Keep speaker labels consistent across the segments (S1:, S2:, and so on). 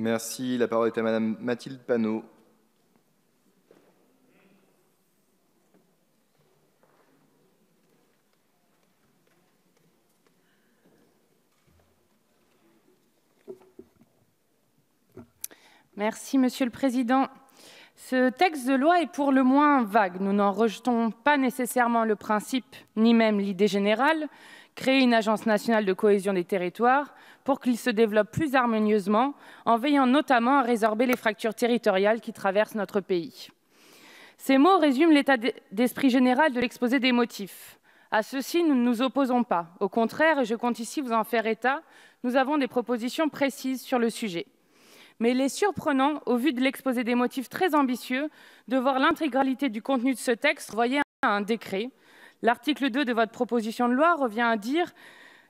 S1: Merci. La parole est à Madame Mathilde Panot. Merci, Monsieur le Président. Ce texte de loi est pour le moins vague. Nous n'en rejetons pas nécessairement le principe, ni même l'idée générale, créer une agence nationale de cohésion des territoires pour qu'ils se développent plus harmonieusement, en veillant notamment à résorber les fractures territoriales qui traversent notre pays. Ces mots résument l'état d'esprit général de l'exposé des motifs. À ceci, nous ne nous opposons pas. Au contraire, et je compte ici vous en faire état, nous avons des propositions précises sur le sujet. Mais il est surprenant, au vu de l'exposé des motifs très ambitieux, de voir l'intégralité du contenu de ce texte voyez, à un décret, L'article 2 de votre proposition de loi revient à dire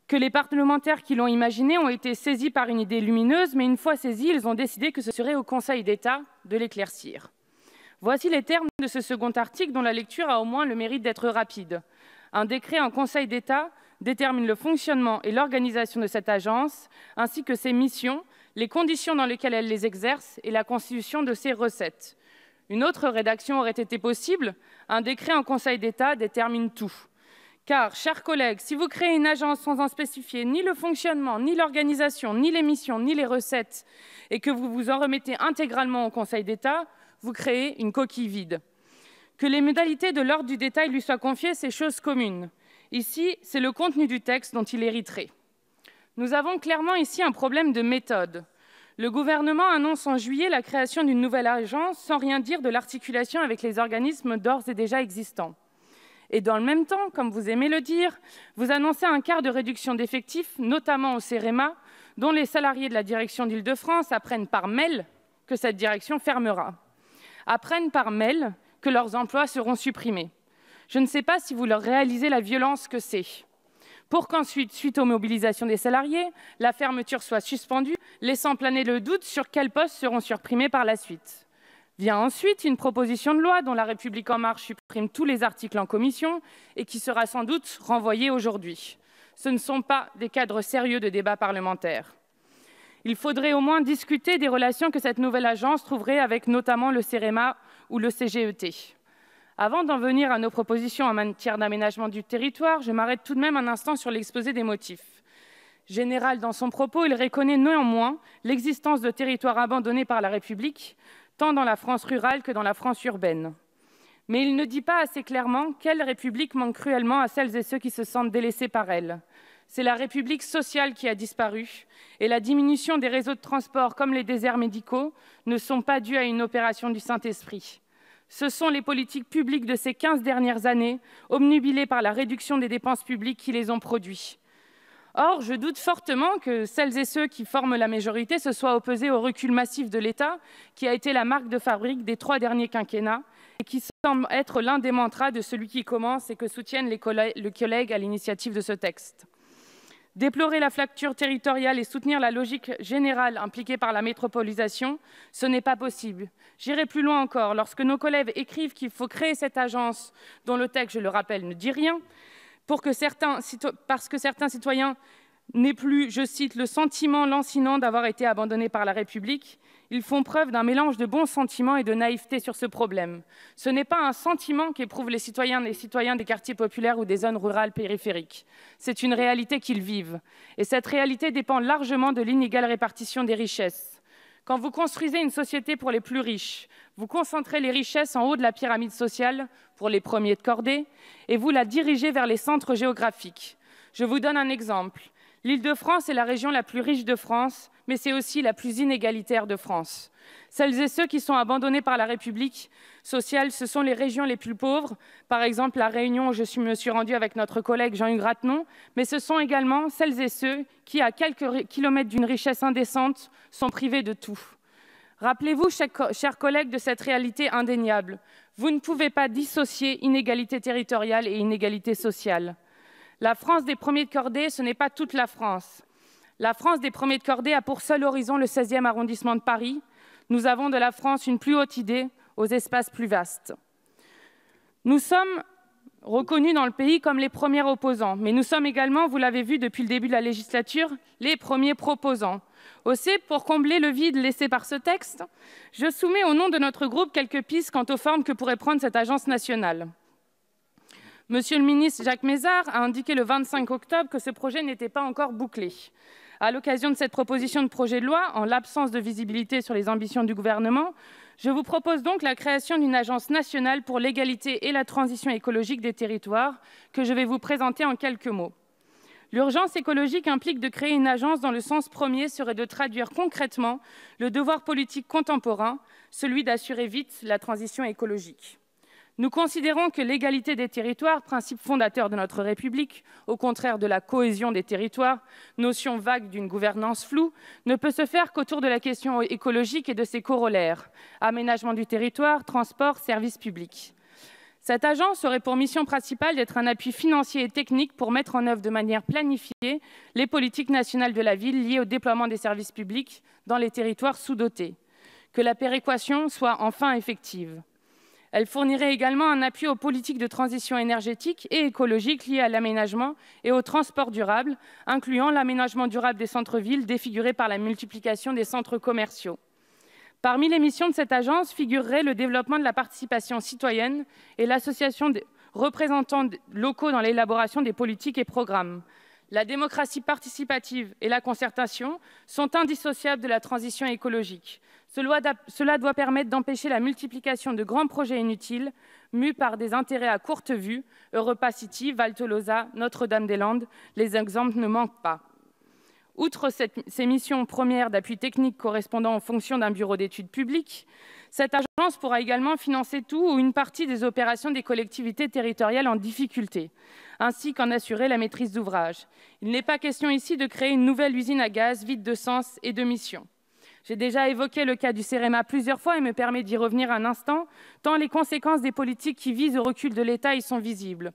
S1: que les parlementaires qui l'ont imaginé ont été saisis par une idée lumineuse, mais une fois saisis, ils ont décidé que ce serait au Conseil d'État de l'éclaircir. Voici les termes de ce second article dont la lecture a au moins le mérite d'être rapide. Un décret en Conseil d'État détermine le fonctionnement et l'organisation de cette agence, ainsi que ses missions, les conditions dans lesquelles elle les exerce et la constitution de ses recettes. Une autre rédaction aurait été possible. Un décret en Conseil d'État détermine tout. Car, chers collègues, si vous créez une agence sans en spécifier ni le fonctionnement, ni l'organisation, ni les missions, ni les recettes, et que vous vous en remettez intégralement au Conseil d'État, vous créez une coquille vide. Que les modalités de l'ordre du détail lui soient confiées, c'est chose commune. Ici, c'est le contenu du texte dont il hériterait. Nous avons clairement ici un problème de méthode. Le gouvernement annonce en juillet la création d'une nouvelle agence sans rien dire de l'articulation avec les organismes d'ores et déjà existants. Et dans le même temps, comme vous aimez le dire, vous annoncez un quart de réduction d'effectifs, notamment au CEREMA, dont les salariés de la direction d'Île-de-France apprennent par mail que cette direction fermera. Apprennent par mail que leurs emplois seront supprimés. Je ne sais pas si vous leur réalisez la violence que c'est pour qu'ensuite, suite aux mobilisations des salariés, la fermeture soit suspendue, laissant planer le doute sur quels postes seront supprimés par la suite. Vient ensuite une proposition de loi dont La République En Marche supprime tous les articles en commission et qui sera sans doute renvoyée aujourd'hui. Ce ne sont pas des cadres sérieux de débat parlementaire. Il faudrait au moins discuter des relations que cette nouvelle agence trouverait avec notamment le CEREMA ou le CGET. Avant d'en venir à nos propositions en matière d'aménagement du territoire, je m'arrête tout de même un instant sur l'exposé des motifs. Général dans son propos, il reconnaît néanmoins l'existence de territoires abandonnés par la République, tant dans la France rurale que dans la France urbaine. Mais il ne dit pas assez clairement quelle République manque cruellement à celles et ceux qui se sentent délaissés par elle. C'est la République sociale qui a disparu, et la diminution des réseaux de transport comme les déserts médicaux ne sont pas dues à une opération du Saint-Esprit. Ce sont les politiques publiques de ces 15 dernières années, obnubilées par la réduction des dépenses publiques, qui les ont produits. Or, je doute fortement que celles et ceux qui forment la majorité se soient opposés au recul massif de l'État, qui a été la marque de fabrique des trois derniers quinquennats et qui semble être l'un des mantras de celui qui commence et que soutiennent les collègues à l'initiative de ce texte. Déplorer la fracture territoriale et soutenir la logique générale impliquée par la métropolisation, ce n'est pas possible. J'irai plus loin encore. Lorsque nos collègues écrivent qu'il faut créer cette agence, dont le texte, je le rappelle, ne dit rien, pour que certains, parce que certains citoyens n'est plus, je cite, le sentiment lancinant d'avoir été abandonné par la République, ils font preuve d'un mélange de bons sentiments et de naïveté sur ce problème. Ce n'est pas un sentiment qu'éprouvent les citoyennes et les citoyens des quartiers populaires ou des zones rurales périphériques. C'est une réalité qu'ils vivent. Et cette réalité dépend largement de l'inégale répartition des richesses. Quand vous construisez une société pour les plus riches, vous concentrez les richesses en haut de la pyramide sociale, pour les premiers de cordée, et vous la dirigez vers les centres géographiques. Je vous donne un exemple. L'Île-de-France est la région la plus riche de France, mais c'est aussi la plus inégalitaire de France. Celles et ceux qui sont abandonnés par la République sociale, ce sont les régions les plus pauvres. Par exemple, la Réunion, où je me suis rendue avec notre collègue Jean-Hugues Ratenon, mais ce sont également celles et ceux qui, à quelques kilomètres d'une richesse indécente, sont privés de tout. Rappelez-vous, chers collègues, de cette réalité indéniable. Vous ne pouvez pas dissocier inégalité territoriale et inégalité sociale. La France des premiers de cordée, ce n'est pas toute la France. La France des premiers de cordée a pour seul horizon le 16e arrondissement de Paris. Nous avons de la France une plus haute idée aux espaces plus vastes. Nous sommes reconnus dans le pays comme les premiers opposants, mais nous sommes également, vous l'avez vu depuis le début de la législature, les premiers proposants. Aussi, pour combler le vide laissé par ce texte, je soumets au nom de notre groupe quelques pistes quant aux formes que pourrait prendre cette agence nationale. Monsieur le ministre Jacques Mézard a indiqué le 25 octobre que ce projet n'était pas encore bouclé. À l'occasion de cette proposition de projet de loi, en l'absence de visibilité sur les ambitions du Gouvernement, je vous propose donc la création d'une agence nationale pour l'égalité et la transition écologique des territoires, que je vais vous présenter en quelques mots. L'urgence écologique implique de créer une agence dont le sens premier serait de traduire concrètement le devoir politique contemporain, celui d'assurer vite la transition écologique. Nous considérons que l'égalité des territoires, principe fondateur de notre République, au contraire de la cohésion des territoires, notion vague d'une gouvernance floue, ne peut se faire qu'autour de la question écologique et de ses corollaires, aménagement du territoire, transport, services publics. Cette agence aurait pour mission principale d'être un appui financier et technique pour mettre en œuvre de manière planifiée les politiques nationales de la ville liées au déploiement des services publics dans les territoires sous-dotés. Que la péréquation soit enfin effective. Elle fournirait également un appui aux politiques de transition énergétique et écologique liées à l'aménagement et au transport durable, incluant l'aménagement durable des centres-villes défigurés par la multiplication des centres commerciaux. Parmi les missions de cette agence figurerait le développement de la participation citoyenne et l'association des représentants locaux dans l'élaboration des politiques et programmes. La démocratie participative et la concertation sont indissociables de la transition écologique. Cela doit permettre d'empêcher la multiplication de grands projets inutiles, mus par des intérêts à courte vue- Europa City, Notre-Dame-des-Landes, les exemples ne manquent pas. Outre ces missions premières d'appui technique correspondant aux fonctions d'un bureau d'études publiques, cette agence pourra également financer tout ou une partie des opérations des collectivités territoriales en difficulté, ainsi qu'en assurer la maîtrise d'ouvrage. Il n'est pas question ici de créer une nouvelle usine à gaz vide de sens et de mission. J'ai déjà évoqué le cas du CEREMA plusieurs fois et me permet d'y revenir un instant, tant les conséquences des politiques qui visent au recul de l'État y sont visibles.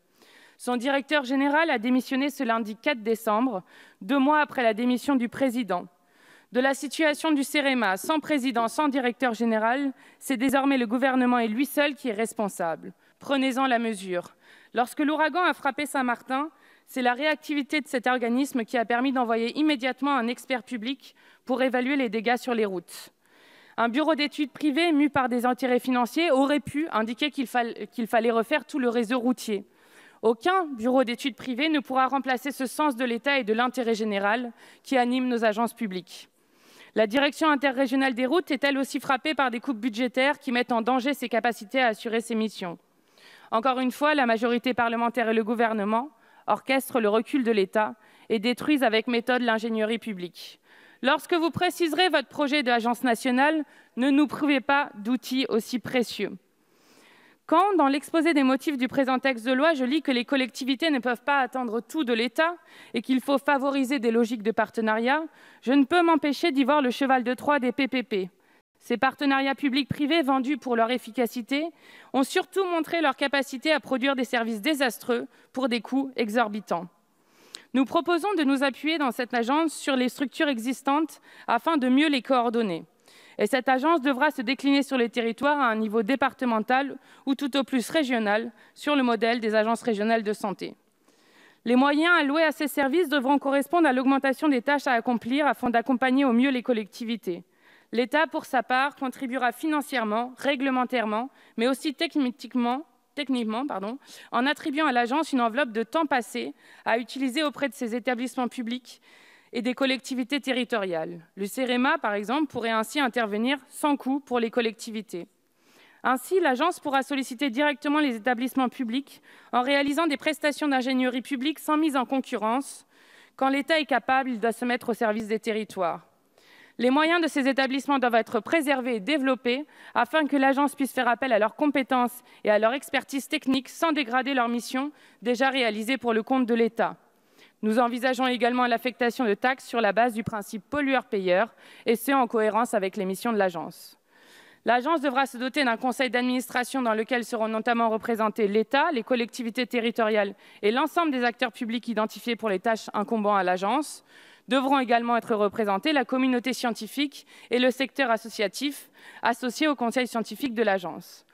S1: Son directeur général a démissionné ce lundi 4 décembre, deux mois après la démission du président. De la situation du CEREMA, sans président, sans directeur général, c'est désormais le gouvernement et lui seul qui est responsable. Prenez-en la mesure. Lorsque l'ouragan a frappé Saint-Martin, c'est la réactivité de cet organisme qui a permis d'envoyer immédiatement un expert public pour évaluer les dégâts sur les routes. Un bureau d'études privé mu par des intérêts financiers aurait pu indiquer qu'il fallait, refaire tout le réseau routier. Aucun bureau d'études privé ne pourra remplacer ce sens de l'État et de l'intérêt général qui anime nos agences publiques. La direction interrégionale des routes est elle aussi frappée par des coupes budgétaires qui mettent en danger ses capacités à assurer ses missions. Encore une fois, la majorité parlementaire et le gouvernement orchestrent le recul de l'État et détruisent avec méthode l'ingénierie publique. Lorsque vous préciserez votre projet de d'agence nationale, ne nous prouvez pas d'outils aussi précieux. Quand, dans l'exposé des motifs du présent texte de loi, je lis que les collectivités ne peuvent pas attendre tout de l'État et qu'il faut favoriser des logiques de partenariat, je ne peux m'empêcher d'y voir le cheval de Troie des PPP, ces partenariats publics-privés, vendus pour leur efficacité, ont surtout montré leur capacité à produire des services désastreux pour des coûts exorbitants. Nous proposons de nous appuyer dans cette agence sur les structures existantes afin de mieux les coordonner. Et cette agence devra se décliner sur les territoires à un niveau départemental ou tout au plus régional, sur le modèle des agences régionales de santé. Les moyens alloués à ces services devront correspondre à l'augmentation des tâches à accomplir afin d'accompagner au mieux les collectivités. L'État, pour sa part, contribuera financièrement, réglementairement, mais aussi techniquement, en attribuant à l'agence une enveloppe de temps passé à utiliser auprès de ses établissements publics et des collectivités territoriales. Le CEREMA, par exemple, pourrait ainsi intervenir sans coût pour les collectivités. Ainsi, l'agence pourra solliciter directement les établissements publics en réalisant des prestations d'ingénierie publique sans mise en concurrence. Quand l'État est capable, il doit se mettre au service des territoires. Les moyens de ces établissements doivent être préservés et développés afin que l'agence puisse faire appel à leurs compétences et à leur expertise technique sans dégrader leurs missions déjà réalisées pour le compte de l'État. Nous envisageons également l'affectation de taxes sur la base du principe pollueur-payeur, et ce en cohérence avec les missions de l'agence. L'agence devra se doter d'un conseil d'administration dans lequel seront notamment représentés l'État, les collectivités territoriales et l'ensemble des acteurs publics identifiés pour les tâches incombant à l'agence. Devront également être représentés la communauté scientifique et le secteur associatif associé au conseil scientifique de l'agence.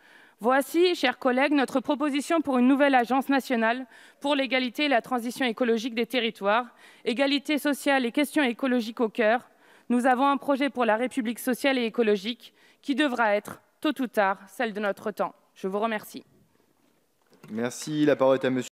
S1: Voici, chers collègues, notre proposition pour une nouvelle agence nationale pour l'égalité et la transition écologique des territoires, égalité sociale et questions écologiques au cœur. Nous avons un projet pour la République sociale et écologique qui devra être, tôt ou tard, celle de notre temps. Je vous remercie. Merci. La parole est à monsieur